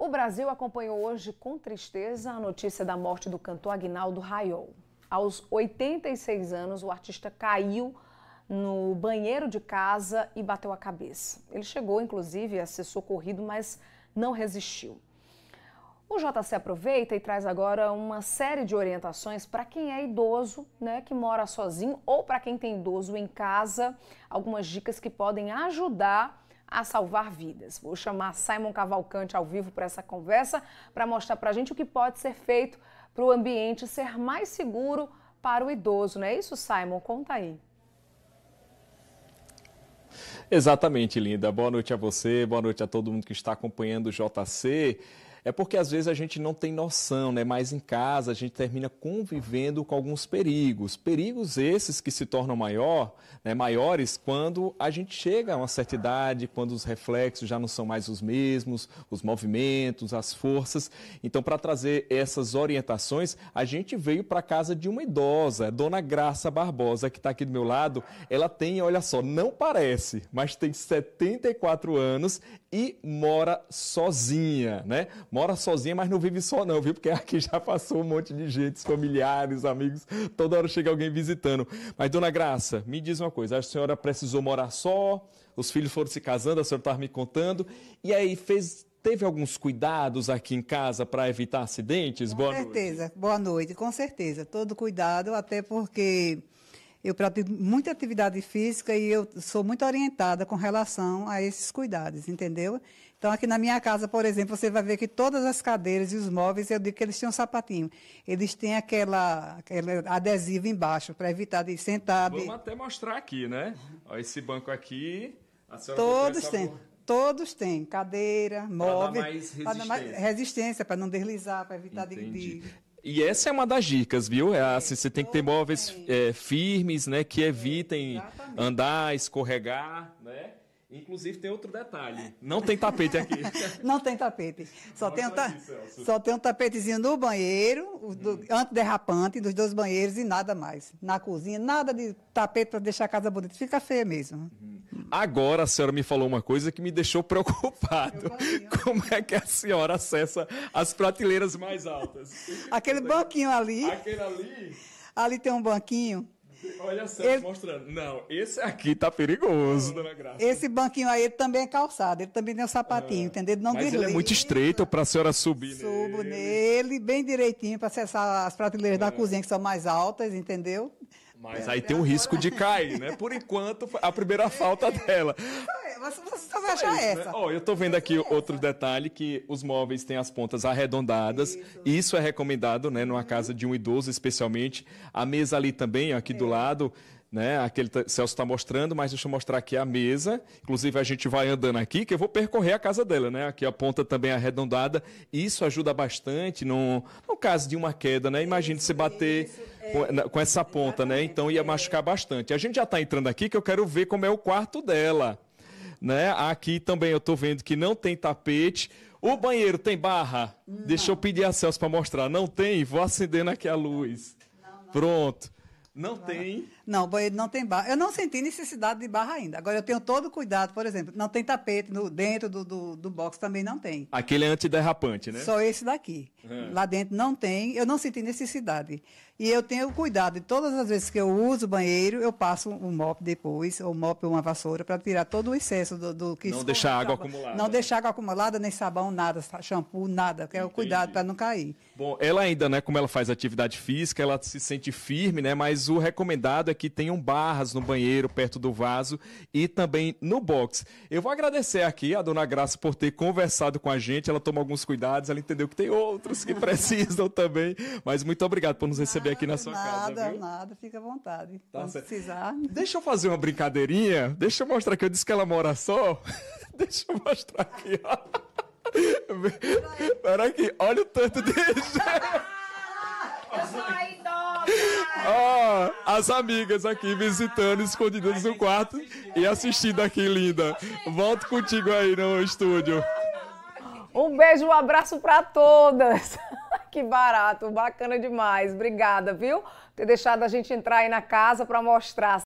O Brasil acompanhou hoje com tristeza a notícia da morte do cantor Agnaldo Raiol. Aos 86 anos, o artista caiu no banheiro de casa e bateu a cabeça. Ele chegou, inclusive, a ser socorrido, mas não resistiu. O JC aproveita e traz agora uma série de orientações para quem é idoso, né, que mora sozinho, ou para quem tem idoso em casa, algumas dicas que podem ajudar a salvar vidas. Vou chamar Simon Cavalcante ao vivo para essa conversa, para mostrar para a gente o que pode ser feito para o ambiente ser mais seguro para o idoso. Não é isso, Simon? Conta aí. Exatamente, Linda. Boa noite a você, boa noite a todo mundo que está acompanhando o JC. É porque às vezes a gente não tem noção, né? Mas em casa a gente termina convivendo com alguns perigos. Perigos esses que se tornam maior, né? maiores quando a gente chega a uma certa idade, quando os reflexos já não são mais os mesmos, os movimentos, as forças. Então, para trazer essas orientações, a gente veio para casa de uma idosa, Dona Graça Barbosa, que está aqui do meu lado. Ela tem, olha só, não parece, mas tem 74 anos e mora sozinha, né? mora sozinha, mas não vive só não, viu? Porque aqui já passou um monte de gente, familiares, amigos, toda hora chega alguém visitando. Mas, dona Graça, me diz uma coisa, a senhora precisou morar só, os filhos foram se casando, a senhora estava me contando, e aí fez teve alguns cuidados aqui em casa para evitar acidentes? Com boa certeza, noite. boa noite, com certeza. Todo cuidado, até porque eu pratico muita atividade física e eu sou muito orientada com relação a esses cuidados, entendeu? Então, aqui na minha casa, por exemplo, você vai ver que todas as cadeiras e os móveis, eu digo que eles têm um sapatinho. Eles têm aquela, aquela adesivo embaixo para evitar de sentar. Vamos até mostrar aqui, né? Ó, esse banco aqui. todos têm. Todos têm. Cadeira, móvel. Para dar mais resistência. Para não deslizar, para evitar de. E essa é uma das dicas, viu? É, é assim, você tem que ter então, móveis é, é firmes, né? Que evitem andar, escorregar, né? Inclusive tem outro detalhe, não tem tapete aqui. não tem tapete. Só tem, um ta... só tem um tapetezinho no banheiro, hum. do... antiderrapante, dos dois banheiros e nada mais. Na cozinha, nada de tapete para deixar a casa bonita. Fica feia mesmo. Hum. Agora a senhora me falou uma coisa que me deixou preocupado. Como é que a senhora acessa as prateleiras mais altas? Aquele banquinho ali. Aquele ali. Ali tem um banquinho. Olha só, ele... mostrando. Não, esse aqui tá perigoso, dona Graça. Esse banquinho aí ele também é calçado, ele também tem um sapatinho, ah, entendeu? não mas ele é muito estreito para a senhora subir Subo nele. nele bem direitinho para acessar as prateleiras ah. da cozinha, que são mais altas, entendeu? Mas é aí tem um risco de cair, né? Por enquanto, a primeira é. falta dela. Mas você só vai achar essa. Né? Ó, eu estou vendo aqui outro detalhe, que os móveis têm as pontas arredondadas. Isso, Isso é recomendado, né? Numa casa de um idoso, especialmente. A mesa ali também, aqui do uhum. lado né? Aquele tá, Celso está mostrando, mas deixa eu mostrar aqui a mesa. Inclusive, a gente vai andando aqui, que eu vou percorrer a casa dela, né? Aqui a ponta também é arredondada. Isso ajuda bastante no, no caso de uma queda, né? Imagine se bater é. com, com, essa ponta, né? Então ia machucar bastante. A gente já está entrando aqui, que eu quero ver como é o quarto dela. Né? Aqui também eu estou vendo que não tem tapete. O banheiro tem barra? Não. Deixa eu pedir a Celso para mostrar. Não tem? Vou acendendo aqui a luz. Não, não, Pronto. Não tem. Não, banheiro não tem barra. Eu não senti necessidade de barra ainda. Agora eu tenho todo o cuidado, por exemplo, não tem tapete no, dentro do, do, do box também não tem. Aquele é antiderrapante, né? Só esse daqui. Uhum. Lá dentro não tem, eu não senti necessidade. E eu tenho cuidado todas as vezes que eu uso o banheiro, eu passo um mop depois, ou mop uma vassoura, para tirar todo o excesso do, do que Não deixar água acumulada. Não deixar água acumulada, nem sabão, nada, shampoo, nada. Que é o cuidado para não cair. Bom, ela ainda, né, como ela faz atividade física, ela se sente firme, né? Mas o recomendado é que tenham barras no banheiro, perto do vaso e também no box. Eu vou agradecer aqui a dona Graça por ter conversado com a gente. Ela tomou alguns cuidados, ela entendeu que tem outros que precisam também. Mas muito obrigado por nos receber aqui na sua nada, casa. Nada, nada, fica à vontade. Tá Quando precisar. Deixa eu fazer uma brincadeirinha. Deixa eu mostrar que eu disse que ela mora só. Deixa eu mostrar aqui, ó. Peraí, olha o tanto de. Eu sou ainda as amigas aqui visitando, escondidas no quarto e assistindo aqui, Linda. Volto contigo aí no estúdio. Um beijo, um abraço para todas. que barato, bacana demais. Obrigada, viu? Ter deixado a gente entrar aí na casa para mostrar.